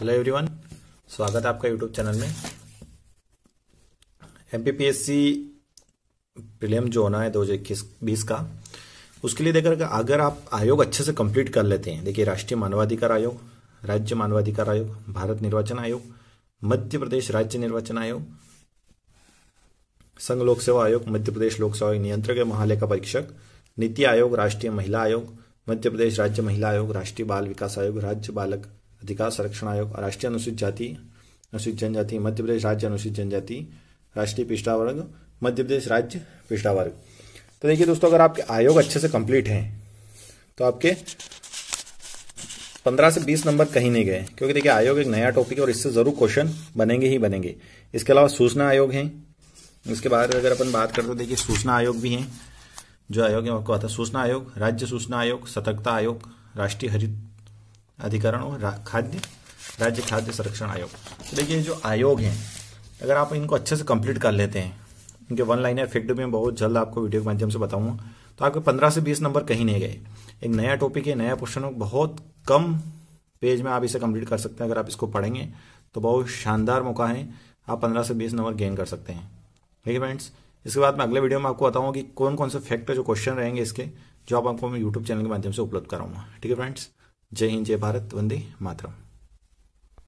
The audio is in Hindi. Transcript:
हेलो एवरीवन स्वागत है आपका यूट्यूब चैनल में एमपीपीएससी प्रीलिम जो होना है दो हजार इक्कीस बीस का उसके लिए देखकर अगर आप आयोग अच्छे से कंप्लीट कर लेते हैं देखिए राष्ट्रीय मानवाधिकार आयोग राज्य मानवाधिकार आयोग भारत निर्वाचन आयोग मध्य प्रदेश राज्य निर्वाचन आयोग संघ लोक सेवा आयोग मध्य प्रदेश लोक सेवा नियंत्रक महालेखा परीक्षक नीति आयोग राष्ट्रीय महिला आयोग मध्य प्रदेश राज्य महिला आयोग राष्ट्रीय बाल विकास आयोग राज्य बालक अधिकार संरक्षण आयोग राष्ट्रीय अनुसूचित जाति अनुसूचित जनजाति मध्य प्रदेश राज्य अनुसूचित जनजाति राष्ट्रीय पिछड़ा वर्ग मध्य प्रदेश राज्य पिछड़ा वर्ग तो देखिए दोस्तों अगर आपके आयोग अच्छे से कंप्लीट हैं तो आपके पंद्रह से बीस नंबर कहीं नहीं गए क्योंकि देखिए आयोग एक नया टॉपिक है और इससे ज़रूर क्वेश्चन बनेंगे ही बनेंगे इसके अलावा सूचना आयोग है इसके बाद अगर अपन बात करते तो देखिए सूचना आयोग भी हैं जो आयोग है आपको सूचना आयोग राज्य सूचना आयोग सतर्कता आयोग राष्ट्रीय हरित अधिकरण और खाद्य राज्य खाद्य संरक्षण आयोग तो देखिए जो आयोग हैं अगर आप इनको अच्छे से कंप्लीट कर लेते हैं इनके वन लाइन इफेक्ट भी मैं बहुत जल्द आपको वीडियो के माध्यम से बताऊंगा तो आपके पंद्रह से बीस नंबर कहीं नहीं गए एक नया टॉपिक है नया क्वेश्चन बहुत कम पेज में आप इसे कंप्लीट कर सकते हैं अगर आप इसको पढ़ेंगे तो बहुत शानदार मौका है आप पंद्रह से बीस नंबर गेन कर सकते हैं ठीक है फ्रेंड्स इसके बाद मैं अगले वीडियो में आपको बताऊंगा कि कौन कौन से फैक्ट जो क्वेश्चन रहेंगे इसके जो आप आपको मैं यूट्यूब चैनल के माध्यम से उपलब्ध कराऊंगा ठीक है फ्रेंड्स జై హింద్ భారత్ ఉంది మాత్రం